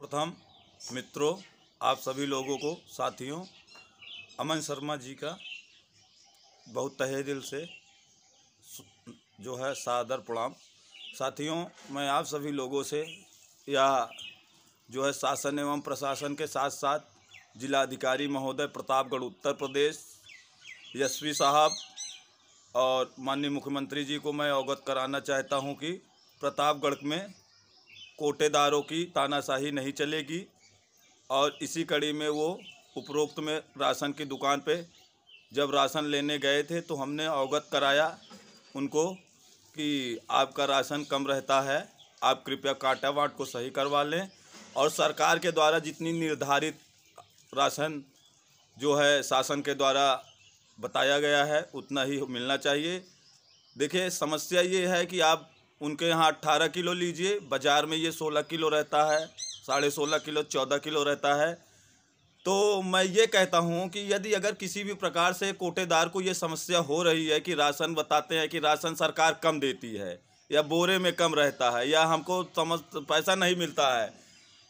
प्रथम मित्रों आप सभी लोगों को साथियों अमन शर्मा जी का बहुत तहे दिल से जो है सादर प्रणाम साथियों मैं आप सभी लोगों से या जो है शासन एवं प्रशासन के साथ साथ जिलाधिकारी महोदय प्रतापगढ़ उत्तर प्रदेश यशवी साहब और माननीय मुख्यमंत्री जी को मैं अवगत कराना चाहता हूं कि प्रतापगढ़ में कोटेदारों की तानाशाही नहीं चलेगी और इसी कड़ी में वो उपरोक्त में राशन की दुकान पे जब राशन लेने गए थे तो हमने अवगत कराया उनको कि आपका राशन कम रहता है आप कृपया काटा वाट को सही करवा लें और सरकार के द्वारा जितनी निर्धारित राशन जो है शासन के द्वारा बताया गया है उतना ही मिलना चाहिए देखिए समस्या ये है कि आप उनके यहाँ अट्ठारह किलो लीजिए बाज़ार में ये सोलह किलो रहता है साढ़े सोलह किलो चौदह किलो रहता है तो मैं ये कहता हूँ कि यदि अगर किसी भी प्रकार से कोटेदार को ये समस्या हो रही है कि राशन बताते हैं कि राशन सरकार कम देती है या बोरे में कम रहता है या हमको समझ पैसा नहीं मिलता है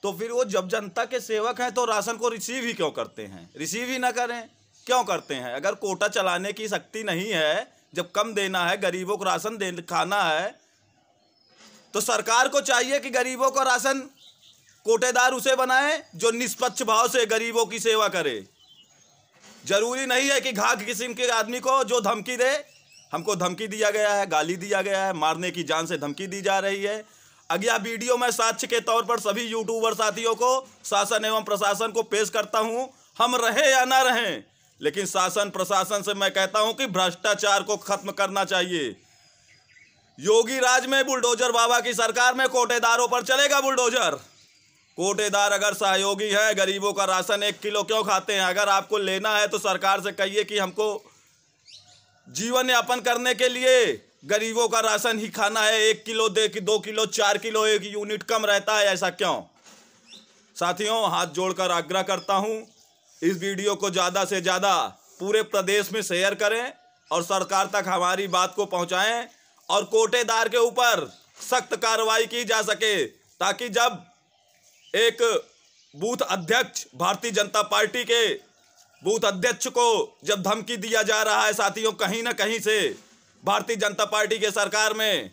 तो फिर वो जब जनता के सेवक हैं तो राशन को रिसीव ही क्यों करते हैं रिसीव ही ना करें क्यों करते हैं अगर कोटा चलाने की शक्ति नहीं है जब कम देना है गरीबों को राशन दे खाना है तो सरकार को चाहिए कि गरीबों का राशन कोटेदार उसे बनाए जो निष्पक्ष भाव से गरीबों की सेवा करे जरूरी नहीं है कि घाघ किस्म के आदमी को जो धमकी दे हमको धमकी दिया गया है गाली दिया गया है मारने की जान से धमकी दी जा रही है अगला वीडियो मैं साक्ष्य के तौर पर सभी यूट्यूबर साथियों को शासन एवं प्रशासन को पेश करता हूँ हम रहें या ना रहें लेकिन शासन प्रशासन से मैं कहता हूँ कि भ्रष्टाचार को खत्म करना चाहिए योगी राज में बुलडोजर बाबा की सरकार में कोटेदारों पर चलेगा बुलडोजर कोटेदार अगर सहयोगी है गरीबों का राशन एक किलो क्यों खाते हैं अगर आपको लेना है तो सरकार से कहिए कि हमको जीवन यापन करने के लिए गरीबों का राशन ही खाना है एक किलो दे कि दो किलो चार किलो एक यूनिट कम रहता है ऐसा क्यों साथियों हाथ जोड़कर आग्रह करता हूँ इस वीडियो को ज़्यादा से ज़्यादा पूरे प्रदेश में शेयर करें और सरकार तक हमारी बात को पहुंचाएं और कोटेदार के ऊपर सख्त कार्रवाई की जा सके ताकि जब एक बूथ अध्यक्ष भारतीय जनता पार्टी के बूथ अध्यक्ष को जब धमकी दिया जा रहा है साथियों कहीं ना कहीं से भारतीय जनता पार्टी के सरकार में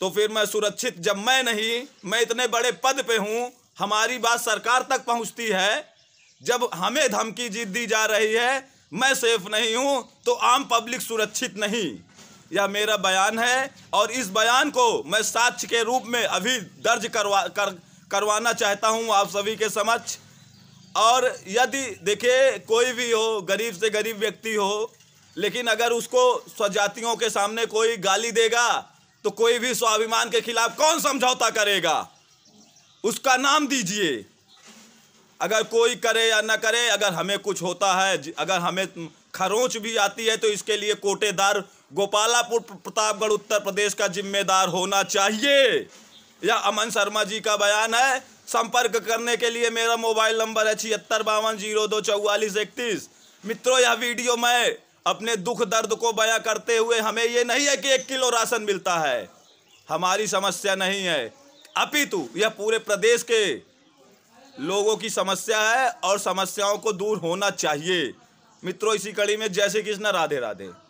तो फिर मैं सुरक्षित जब मैं नहीं मैं इतने बड़े पद पे हूँ हमारी बात सरकार तक पहुँचती है जब हमें धमकी जीत दी जा रही है मैं सेफ नहीं हूँ तो आम पब्लिक सुरक्षित नहीं यह मेरा बयान है और इस बयान को मैं साक्ष्य के रूप में अभी दर्ज करवा कर करवाना चाहता हूँ आप सभी के समक्ष और यदि देखिए कोई भी हो गरीब से गरीब व्यक्ति हो लेकिन अगर उसको स्वजातियों के सामने कोई गाली देगा तो कोई भी स्वाभिमान के खिलाफ कौन समझौता करेगा उसका नाम दीजिए अगर कोई करे या ना करे अगर हमें कुछ होता है अगर हमें खरोंच भी आती है तो इसके लिए कोटेदार गोपालापुर प्रतापगढ़ उत्तर प्रदेश का जिम्मेदार होना चाहिए यह अमन शर्मा जी का बयान है संपर्क करने के लिए मेरा मोबाइल नंबर है छिहत्तर बावन जीरो दो चौवालीस इकतीस मित्रों यह वीडियो मैं अपने दुख दर्द को बयां करते हुए हमें ये नहीं है कि एक किलो राशन मिलता है हमारी समस्या नहीं है अपितु यह पूरे प्रदेश के लोगों की समस्या है और समस्याओं को दूर होना चाहिए मित्रों इसी कड़ी में जैसे कृष्ण राधे राधे